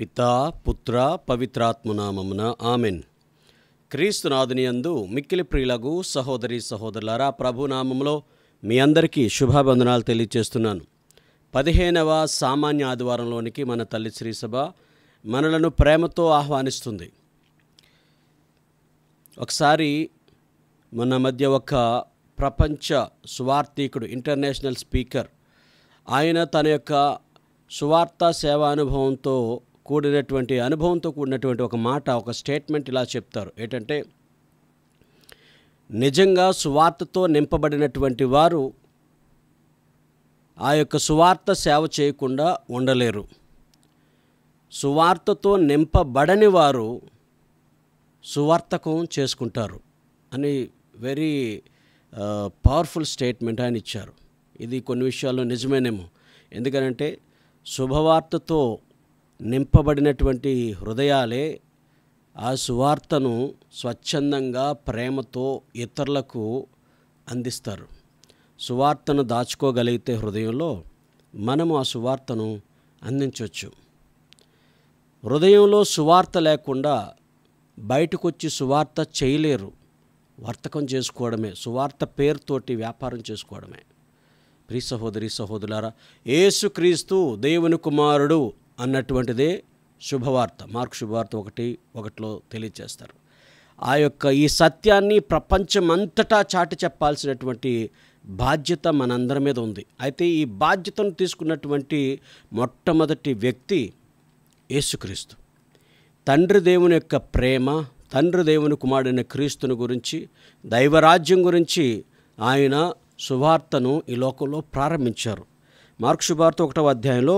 పితా పుత్ర పవిత్రాత్మనామమున ఆమెన్ క్రీస్తునాథునియందు మిక్కిలి ప్రియులకు సహోదరి సహోదరులారా ప్రభునామంలో మీ అందరికీ శుభాబంధనాలు తెలియజేస్తున్నాను పదిహేనవ సామాన్య ఆదివారంలోనికి మన తల్లి శ్రీసభ మనలను ప్రేమతో ఆహ్వానిస్తుంది ఒకసారి మన మధ్య ఒక ప్రపంచ సువార్థీకుడు ఇంటర్నేషనల్ స్పీకర్ ఆయన తన యొక్క సువార్త సేవానుభవంతో కూడినటువంటి అనుభవంతో కూడినటువంటి ఒక మాట ఒక స్టేట్మెంట్ ఇలా చెప్తారు ఏంటంటే నిజంగా సువార్తతో నింపబడినటువంటి వారు ఆ యొక్క సువార్త సేవ చేయకుండా ఉండలేరు సువార్తతో నింపబడని వారు సువార్తకం చేసుకుంటారు అని వెరీ పవర్ఫుల్ స్టేట్మెంట్ ఆయన ఇచ్చారు ఇది కొన్ని విషయాల్లో నిజమేనేమో ఎందుకనంటే శుభవార్తతో నింపబడినటువంటి హృదయాలే ఆ సువార్తను స్వచ్ఛందంగా ప్రేమతో ఇతరులకు అందిస్తారు సువార్తను దాచుకోగలిగితే హృదయంలో మనము ఆ సువార్తను అందించవచ్చు హృదయంలో సువార్త లేకుండా బయటకొచ్చి సువార్త చేయలేరు వర్తకం చేసుకోవడమే సువార్త పేరుతోటి వ్యాపారం చేసుకోవడమే ప్రీ సహోదరి సహోదరులారా ఏసుక్రీస్తు దేవుని కుమారుడు అన్నటువంటిదే శుభవార్త మార్క్ శుభవార్త ఒకటి ఒకటిలో తెలియజేస్తారు ఆ యొక్క ఈ సత్యాన్ని ప్రపంచమంతటా చాటి చెప్పాల్సినటువంటి బాధ్యత మనందరి మీద ఉంది అయితే ఈ బాధ్యతను తీసుకున్నటువంటి మొట్టమొదటి వ్యక్తి యేసుక్రీస్తు తండ్రి దేవుని యొక్క ప్రేమ తండ్రి దేవుని కుమారుడైన క్రీస్తుని గురించి దైవరాజ్యం గురించి ఆయన శుభార్తను ఈ లోకంలో ప్రారంభించారు మార్క్ శుభార్త ఒకటవ అధ్యాయంలో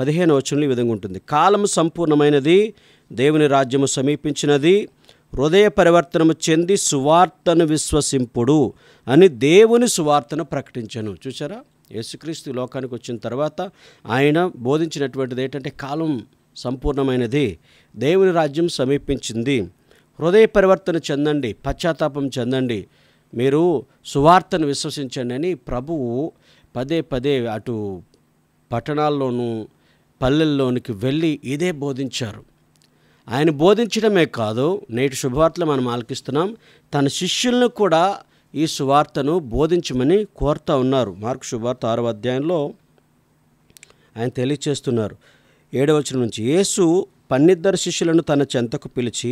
పదిహేను వచనంలో ఈ విధంగా ఉంటుంది కాలం సంపూర్ణమైనది దేవుని రాజ్యము సమీపించినది హృదయ పరివర్తనము చెంది సువార్తను విశ్వసింపుడు అని దేవుని సువార్తను ప్రకటించను చూసారా యేసుక్రీస్తు లోకానికి వచ్చిన తర్వాత ఆయన బోధించినటువంటిది ఏంటంటే కాలం సంపూర్ణమైనది దేవుని రాజ్యం సమీపించింది హృదయ పరివర్తన చెందండి పశ్చాత్తాపం చెందండి మీరు సువార్తను విశ్వసించండి అని ప్రభువు పదే పదే అటు పట్టణాల్లోనూ పల్లెల్లోనికి వెళ్ళి ఇదే బోధించారు ఆయన బోధించడమే కాదు నేటి శుభవార్తలు మనం ఆలకిస్తున్నాం తన శిష్యులను కూడా ఈ సువార్తను బోధించమని కోరుతా ఉన్నారు మార్కు శుభార్త ఆరో అధ్యాయంలో ఆయన తెలియచేస్తున్నారు ఏడవచనం నుంచి యేసు పన్నిద్దరు శిష్యులను తన చెంతకు పిలిచి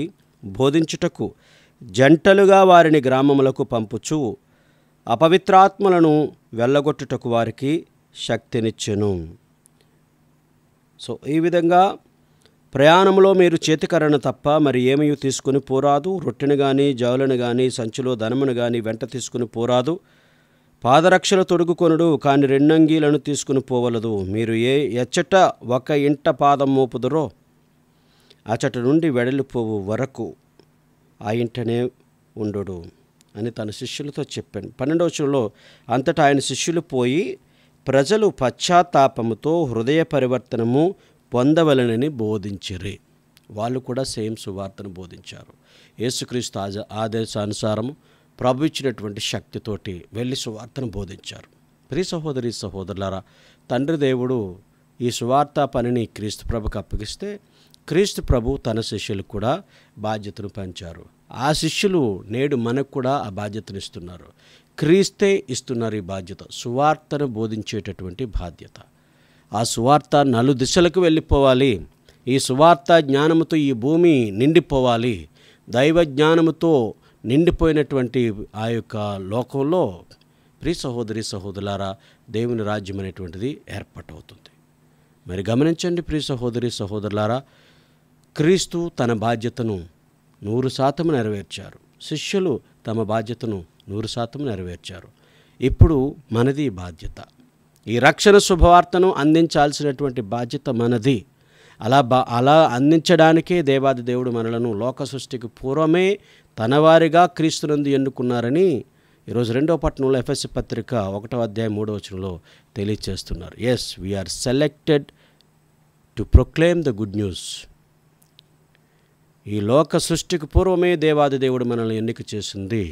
బోధించుటకు జంటలుగా వారిని గ్రామములకు పంపుచు అపవిత్రాత్మలను వెళ్ళగొట్టుటకు వారికి శక్తినిచ్చెను సో ఈ విధంగా ప్రయాణంలో మీరు చేతికరణ తప్ప మరి ఏమీ తీసుకుని పోరాదు రొట్టెను కానీ జవలను కానీ సంచిలో ధనమును కానీ వెంట తీసుకుని పోరాదు పాదరక్షలు తొడుగుకొనుడు కాని రెండంగీలను తీసుకుని పోవలదు మీరు ఏ ఎచ్చట ఒక ఇంట పాదం మోపుదురో అచ్చట నుండి వెడలిపోవు వరకు ఆ ఇంటనే ఉండడు అని తన శిష్యులతో చెప్పాను పన్నెండవ అంతటా ఆయన శిష్యులు పోయి ప్రజలు పశ్చాత్తాపముతో హృదయ పరివర్తనము పొందవలనని బోధించిరి వాళ్ళు కూడా సేమ్ సువార్తను బోధించారు యేసుక్రీస్తు ఆజ ఆదేశానుసారము ప్రభు ఇచ్చినటువంటి శక్తితోటి వెళ్ళి సువార్తను బోధించారు ప్రి సహోదరి సహోదరులారా తండ్రి దేవుడు ఈ సువార్త పనిని క్రీస్తు ప్రభుకు అప్పగిస్తే క్రీస్తు ప్రభు తన శిష్యులు కూడా బాధ్యతను పంచారు ఆ శిష్యులు నేడు మనకు కూడా ఆ బాధ్యతనిస్తున్నారు క్రీస్తే ఇస్తున్నారు ఈ బాధ్యత సువార్తను బోధించేటటువంటి బాధ్యత ఆ సువార్త నలు దిశలకు వెళ్ళిపోవాలి ఈ సువార్త జ్ఞానముతో ఈ భూమి నిండిపోవాలి దైవ జ్ఞానముతో నిండిపోయినటువంటి ఆ యొక్క లోకంలో ప్రి సహోదరి సహోదరులారా దేవుని రాజ్యం అనేటువంటిది ఏర్పాటవుతుంది మరి గమనించండి ప్రి సహోదరి సహోదరులారా క్రీస్తు తన బాధ్యతను నూరు శాతం నెరవేర్చారు శిష్యులు తమ బాధ్యతను నూరు శాతం నెరవేర్చారు ఇప్పుడు మనది బాధ్యత ఈ రక్షణ శుభవార్తను అందించాల్సినటువంటి బాధ్యత మనది అలా బా అలా అందించడానికే దేవాది దేవుడు మనలను లోక సృష్టికి పూర్వమే తనవారిగా క్రీస్తునందు ఎన్నుకున్నారని ఈరోజు రెండో పట్టణంలో ఎఫ్ఎస్సి పత్రిక ఒకటో అధ్యాయం మూడో వచనంలో తెలియచేస్తున్నారు as we are selected to proclaim the good news ఈ లోక సృష్టికి పూర్వమే దేవాది దేవుడు మనల్ని ఎన్నిక చేసింది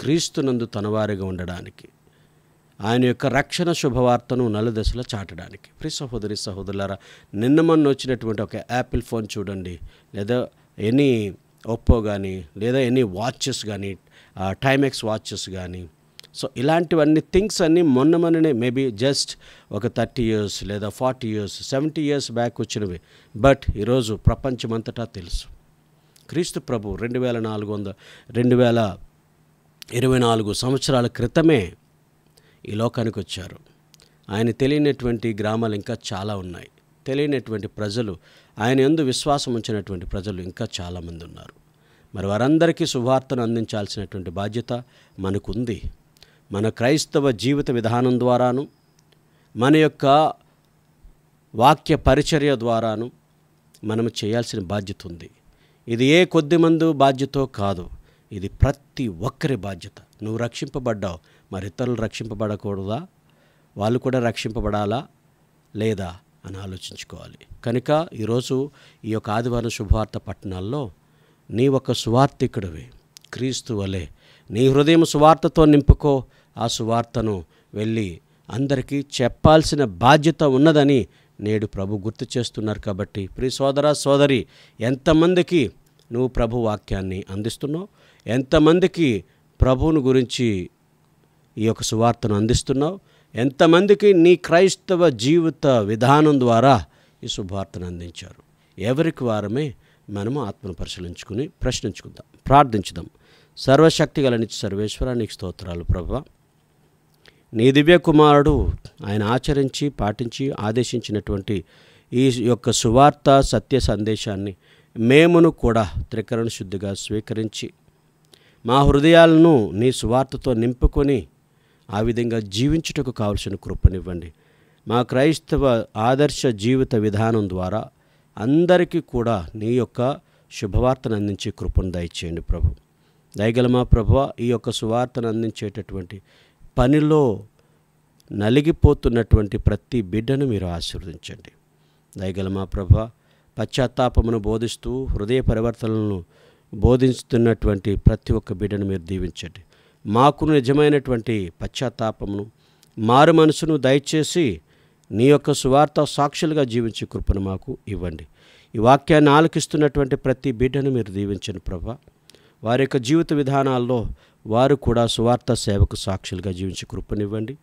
క్రీస్తునందు తనవారిగా ఉండడానికి ఆయన యొక్క రక్షణ శుభవార్తను నలుదశలో చాటడానికి ప్రి సహోదరి సహోదరులారా నిన్న మొన్న వచ్చినటువంటి ఒక యాపిల్ ఫోన్ చూడండి లేదా ఎనీ ఒప్పో కానీ లేదా ఎనీ వాచెస్ కానీ టైమెక్స్ వాచెస్ కానీ సో ఇలాంటివన్నీ థింగ్స్ అన్నీ మొన్న మొన్ననే మేబీ జస్ట్ ఒక థర్టీ ఇయర్స్ లేదా forty years seventy years back వచ్చినవి బట్ ఈరోజు ప్రపంచమంతటా తెలుసు క్రీస్తు ప్రభు రెండు వేల నాలుగు వందల రెండు వేల ఇరవై నాలుగు సంవత్సరాల క్రితమే ఈ లోకానికి వచ్చారు ఆయన తెలియనటువంటి గ్రామాలు ఇంకా చాలా ఉన్నాయి తెలియనటువంటి ప్రజలు ఆయన ఎందు విశ్వాసం ఉంచినటువంటి ప్రజలు ఇంకా చాలామంది ఉన్నారు మరి వారందరికీ సువార్తను అందించాల్సినటువంటి బాధ్యత మనకుంది మన క్రైస్తవ జీవిత విధానం ద్వారాను మన యొక్క వాక్య పరిచర్య ద్వారాను మనము చేయాల్సిన బాధ్యత ఉంది ఇది ఏ కొద్ది మందు బాధ్యతో కాదు ఇది ప్రతి ఒక్కరి బాధ్యత నువ్వు రక్షింపబడ్డావు మరి ఇతరులు రక్షింపబడకూడదా వాళ్ళు కూడా రక్షింపబడాలా లేదా అని ఆలోచించుకోవాలి కనుక ఈరోజు ఈ యొక్క ఆదివారం శుభవార్త పట్టణాల్లో నీ ఒక సువార్థికుడివి క్రీస్తు వలె నీ హృదయం సువార్తతో నింపుకో ఆ సువార్తను వెళ్ళి అందరికీ చెప్పాల్సిన బాధ్యత ఉన్నదని నేడు ప్రభు గుర్తు చేస్తున్నారు కాబట్టి ప్రి సోదర సోదరి ఎంతమందికి నువ్వు ప్రభు వాక్యాన్ని అందిస్తున్నావు ఎంతమందికి ప్రభువుని గురించి ఈ యొక్క సువార్తను అందిస్తున్నావు ఎంతమందికి నీ క్రైస్తవ జీవిత విధానం ద్వారా ఈ శుభార్తను అందించారు ఎవరికి వారమే మనము ఆత్మను పరిశీలించుకుని ప్రశ్నించుకుందాం ప్రార్థించుదాం సర్వశక్తి గలనిచ్చి సర్వేశ్వర నీకు స్తోత్రాలు ప్రభు నీ దివ్య కుమారుడు ఆయన ఆచరించి పాటించి ఆదేశించినటువంటి ఈ యొక్క సువార్త సత్య సందేశాన్ని మేమును కూడా త్రికరణ శుద్ధిగా స్వీకరించి మా హృదయాలను నీ సువార్తతో నింపుకొని ఆ విధంగా జీవించుటకు కావలసిన కృపనివ్వండి మా క్రైస్తవ ఆదర్శ జీవిత విధానం ద్వారా అందరికీ కూడా నీ యొక్క శుభవార్తను అందించే కృపను దయచేయండి ప్రభు దయగల మా ప్రభు ఈ యొక్క సువార్తను అందించేటటువంటి పనిలో నలిగిపోతున్నటువంటి ప్రతి బిడ్డను మీరు ఆశీర్వదించండి దయగల మా ప్రభా పశ్చాత్తాపమును బోధిస్తూ హృదయ పరివర్తనలను బోధిస్తున్నటువంటి ప్రతి ఒక్క బిడ్డను మీరు దీవించండి మాకు నిజమైనటువంటి పశ్చాత్తాపమును మారు మనసును దయచేసి నీ యొక్క సువార్త సాక్షులుగా జీవించే కృపను మాకు ఇవ్వండి ఈ వాక్యాన్ని ఆలకిస్తున్నటువంటి ప్రతి బిడ్డను మీరు దీవించండి ప్రభా వారి యొక్క జీవిత విధానాల్లో వారు కూడా సువార్త సేవకు సాక్షులుగా జీవించే కృపనివ్వండి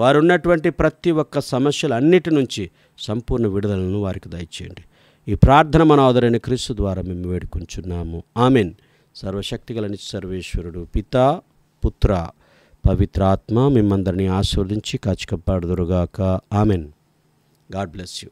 వారున్నటువంటి ప్రతి ఒక్క సమస్యలు అన్నిటి నుంచి సంపూర్ణ విడుదలను వారికి దయచేయండి ఈ ప్రార్థన మన ఆదరైన క్రీస్తు ద్వారా మేము వేడుకుంటున్నాము ఆమెన్ సర్వశక్తిగలని సర్వేశ్వరుడు పిత పుత్ర పవిత్రాత్మ మిమ్మందరినీ ఆశీర్వదించి కాచి ఆమెన్ గాడ్ బ్లెస్ యూ